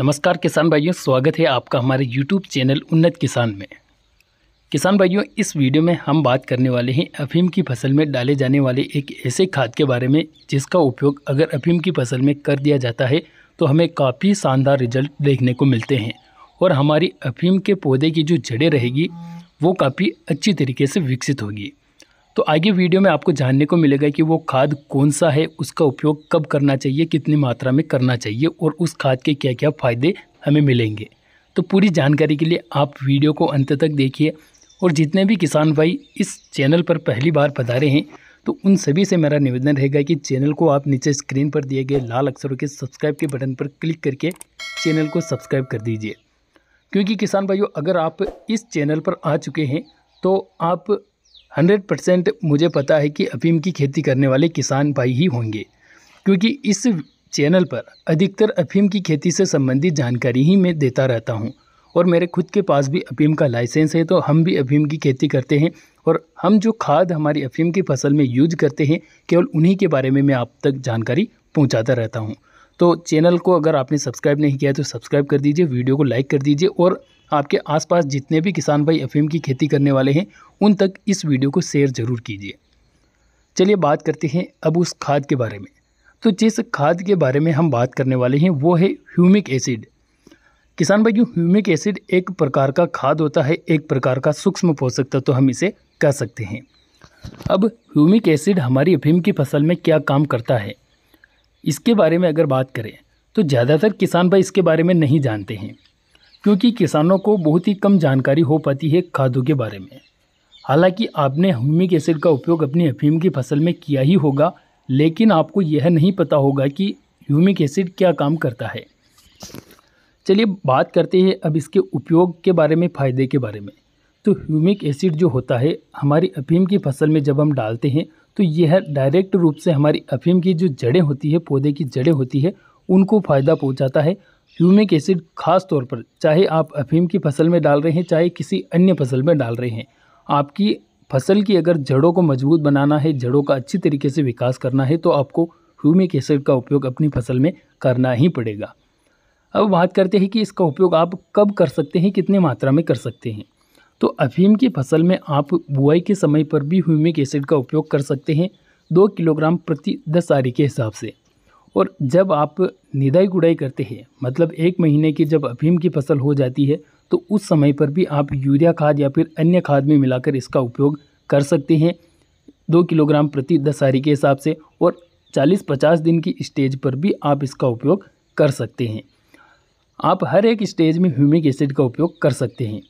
नमस्कार किसान भाइयों स्वागत है आपका हमारे यूट्यूब चैनल उन्नत किसान में किसान भाइयों इस वीडियो में हम बात करने वाले हैं अफीम की फसल में डाले जाने वाले एक ऐसे खाद के बारे में जिसका उपयोग अगर अफीम की फसल में कर दिया जाता है तो हमें काफ़ी शानदार रिजल्ट देखने को मिलते हैं और हमारी अफीम के पौधे की जो जड़ें रहेगी वो काफ़ी अच्छी तरीके से विकसित होगी तो आगे वीडियो में आपको जानने को मिलेगा कि वो खाद कौन सा है उसका उपयोग कब करना चाहिए कितनी मात्रा में करना चाहिए और उस खाद के क्या क्या फ़ायदे हमें मिलेंगे तो पूरी जानकारी के लिए आप वीडियो को अंत तक देखिए और जितने भी किसान भाई इस चैनल पर पहली बार पधारे हैं तो उन सभी से मेरा निवेदन रहेगा कि चैनल को आप नीचे स्क्रीन पर दिए गए लाल अक्षरों के सब्सक्राइब के बटन पर क्लिक करके चैनल को सब्सक्राइब कर दीजिए क्योंकि किसान भाइयों अगर आप इस चैनल पर आ चुके हैं तो आप हंड्रेड परसेंट मुझे पता है कि अफीम की खेती करने वाले किसान भाई ही होंगे क्योंकि इस चैनल पर अधिकतर अफीम की खेती से संबंधित जानकारी ही मैं देता रहता हूँ और मेरे खुद के पास भी अफीम का लाइसेंस है तो हम भी अफीम की खेती करते हैं और हम जो खाद हमारी अफीम की फसल में यूज करते हैं केवल उन्हीं के बारे में मैं आप तक जानकारी पहुँचाता रहता हूँ तो चैनल को अगर आपने सब्सक्राइब नहीं किया है तो सब्सक्राइब कर दीजिए वीडियो को लाइक कर दीजिए और आपके आसपास जितने भी किसान भाई अफीम की खेती करने वाले हैं उन तक इस वीडियो को शेयर ज़रूर कीजिए चलिए बात करते हैं अब उस खाद के बारे में तो जिस खाद के बारे में हम बात करने वाले हैं वो है ह्यूमिक एसिड किसान भाई भाइयों ह्यूमिक एसिड एक प्रकार का खाद होता है एक प्रकार का सूक्ष्म पोषक तत्व तो हम इसे कह सकते हैं अब ह्यूमिक एसिड हमारी अफीम की फसल में क्या काम करता है इसके बारे में अगर बात करें तो ज़्यादातर किसान भाई इसके बारे में नहीं जानते हैं क्योंकि किसानों को बहुत ही कम जानकारी हो पाती है खादों के बारे में हालांकि आपने ह्यूमिक एसिड का उपयोग अपनी अफीम की फसल में किया ही होगा लेकिन आपको यह नहीं पता होगा कि ह्यूमिक एसिड क्या काम करता है चलिए बात करते हैं अब इसके उपयोग के बारे में फ़ायदे के बारे में तो ह्यूमिक एसिड जो होता है हमारी अफीम की फसल में जब हम डालते हैं तो यह डायरेक्ट रूप से हमारी अफीम की जो जड़ें होती है पौधे की जड़ें होती है उनको फ़ायदा पहुँचाता है ह्यूमिक एसिड खास तौर पर चाहे आप अफीम की फसल में डाल रहे हैं चाहे किसी अन्य फसल में डाल रहे हैं आपकी फसल की अगर जड़ों को मजबूत बनाना है जड़ों का अच्छी तरीके से विकास करना है तो आपको ह्यूमिक एसिड का उपयोग अपनी फसल में करना ही पड़ेगा अब बात करते हैं कि इसका उपयोग आप कब कर सकते हैं कितने मात्रा में कर सकते हैं तो अफीम की फसल में आप बुआई के समय पर भी ह्यूमिक एसिड का उपयोग कर सकते हैं दो किलोग्राम प्रति दस आरी के हिसाब से और जब आप निदाई गुड़ाई करते हैं मतलब एक महीने की जब अफीम की फसल हो जाती है तो उस समय पर भी आप यूरिया खाद या फिर अन्य खाद में मिलाकर इसका उपयोग कर सकते हैं दो किलोग्राम प्रति दस आरी के हिसाब से और चालीस पचास दिन की स्टेज पर भी आप इसका उपयोग कर सकते हैं आप हर एक स्टेज में ह्यूमिक एसिड का उपयोग कर सकते हैं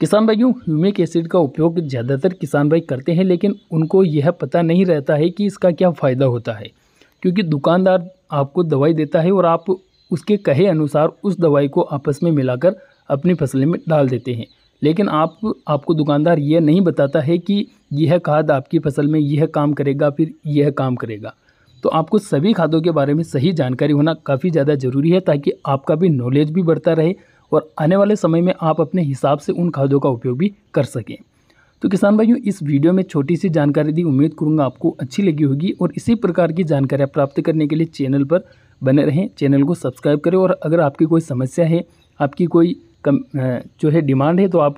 किसान भाइयों ह्यूमिक एसिड का उपयोग ज़्यादातर किसान भाई करते हैं लेकिन उनको यह पता नहीं रहता है कि इसका क्या फ़ायदा होता है क्योंकि दुकानदार आपको दवाई देता है और आप उसके कहे अनुसार उस दवाई को आपस में मिलाकर अपनी फसल में डाल देते हैं लेकिन आप आपको दुकानदार यह नहीं बताता है कि यह खाद आपकी फसल में यह काम करेगा फिर यह काम करेगा तो आपको सभी खादों के बारे में सही जानकारी होना काफ़ी ज़्यादा ज़रूरी है ताकि आपका भी नॉलेज भी बढ़ता रहे और आने वाले समय में आप अपने हिसाब से उन खादों का उपयोग भी कर सकें तो किसान भाइयों इस वीडियो में छोटी सी जानकारी दी उम्मीद करूँगा आपको अच्छी लगी होगी और इसी प्रकार की जानकारियाँ प्राप्त करने के लिए चैनल पर बने रहें चैनल को सब्सक्राइब करें और अगर आपकी कोई समस्या है आपकी कोई कम जो है डिमांड है तो आप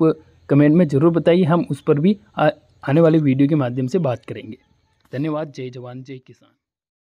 कमेंट में ज़रूर बताइए हम उस पर भी आ, आने वाले वीडियो के माध्यम से बात करेंगे धन्यवाद जय जवान जय किसान